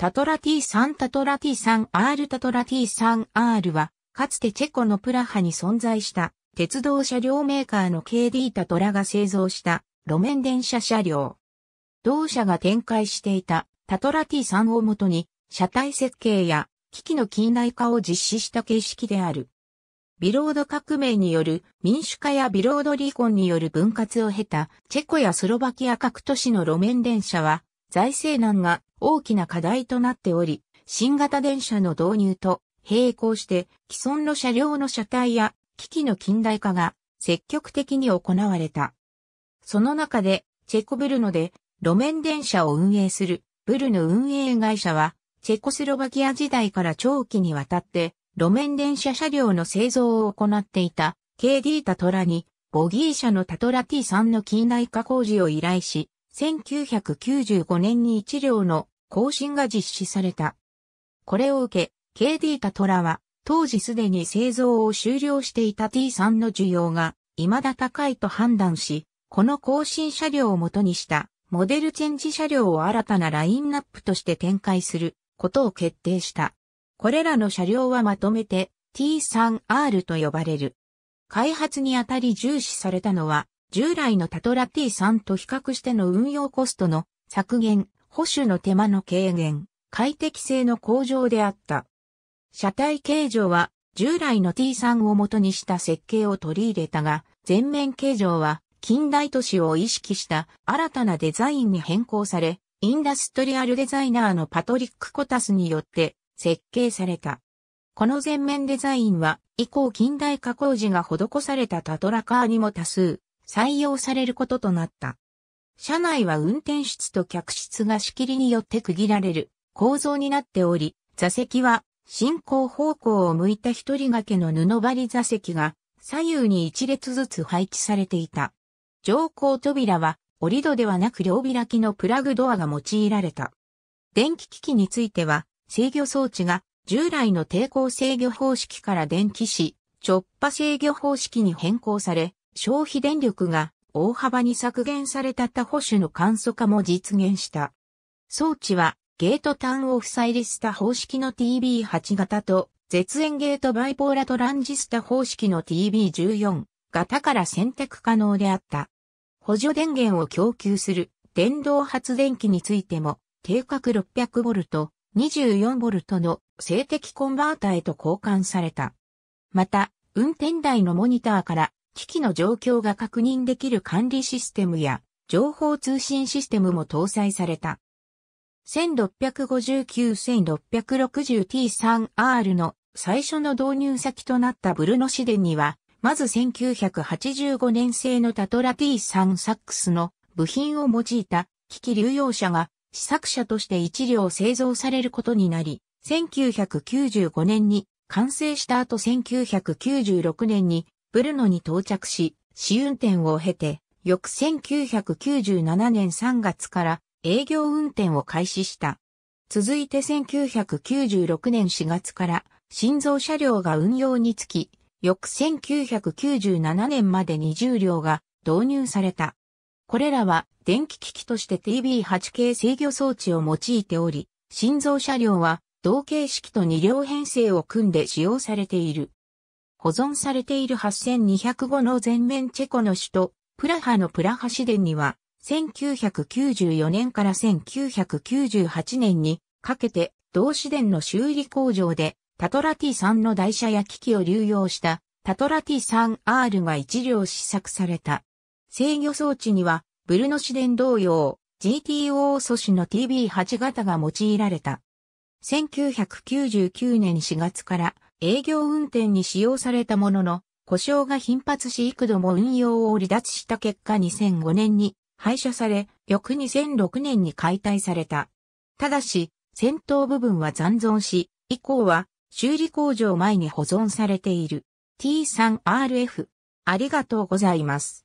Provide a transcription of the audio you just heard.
タトラ T3 タトラ T3R タトラ T3R は、かつてチェコのプラハに存在した鉄道車両メーカーの KD タトラが製造した路面電車車両。同社が展開していたタトラ T3 をもとに、車体設計や機器の近代化を実施した形式である。ビロード革命による民主化やビロード離婚による分割を経たチェコやスロバキア各都市の路面電車は財政難が大きな課題となっており、新型電車の導入と並行して既存の車両の車体や機器の近代化が積極的に行われた。その中でチェコブルノで路面電車を運営するブルノ運営会社はチェコスロバキア時代から長期にわたって路面電車車両の製造を行っていた KD タトラにボギー車のタトラ T3 の近代化工事を依頼し1995年に1両の更新が実施された。これを受け、KD タトラは、当時すでに製造を終了していた T3 の需要が未だ高いと判断し、この更新車両を元にしたモデルチェンジ車両を新たなラインナップとして展開することを決定した。これらの車両はまとめて T3R と呼ばれる。開発にあたり重視されたのは従来のタトラ T3 と比較しての運用コストの削減、保守の手間の軽減、快適性の向上であった。車体形状は従来の T3 を元にした設計を取り入れたが、前面形状は近代都市を意識した新たなデザインに変更され、インダストリアルデザイナーのパトリック・コタスによって設計された。この前面デザインは以降近代加工時が施されたタトラカーにも多数採用されることとなった。車内は運転室と客室が仕切りによって区切られる構造になっており、座席は進行方向を向いた一人掛けの布張り座席が左右に一列ずつ配置されていた。乗降扉は折り戸ではなく両開きのプラグドアが用いられた。電気機器については制御装置が従来の抵抗制御方式から電気し、直波制御方式に変更され、消費電力が大幅に削減された他保守の簡素化も実現した。装置はゲートターンオフサイリスタ方式の TB8 型と絶縁ゲートバイポーラトランジスタ方式の TB14 型から選択可能であった。補助電源を供給する電動発電機についても定格 600V、24V の静的コンバータへと交換された。また、運転台のモニターから機器の状況が確認できる管理システムや情報通信システムも搭載された。1659-1660T3R の最初の導入先となったブルノシデンには、まず1985年製のタトラ T3 サックスの部品を用いた機器流用車が試作車として一両製造されることになり、1995年に完成した後1996年にブルノに到着し、試運転を経て、翌1997年3月から営業運転を開始した。続いて1996年4月から新造車両が運用につき、翌1997年まで20両が導入された。これらは電気機器として TB8 系制御装置を用いており、新造車両は同形式と2両編成を組んで使用されている。保存されている8205の全面チェコの首都、プラハのプラハ市電には、1994年から1998年にかけて、同市電の修理工場で、タトラ T3 の台車や機器を流用したタトラ T3R が一両試作された。制御装置には、ブルノ市電同様、GTO 素子の TB8 型が用いられた。1999年4月から営業運転に使用されたものの、故障が頻発し幾度も運用を離脱した結果2005年に廃車され、翌2006年に解体された。ただし、先頭部分は残存し、以降は修理工場前に保存されている。T3RF。ありがとうございます。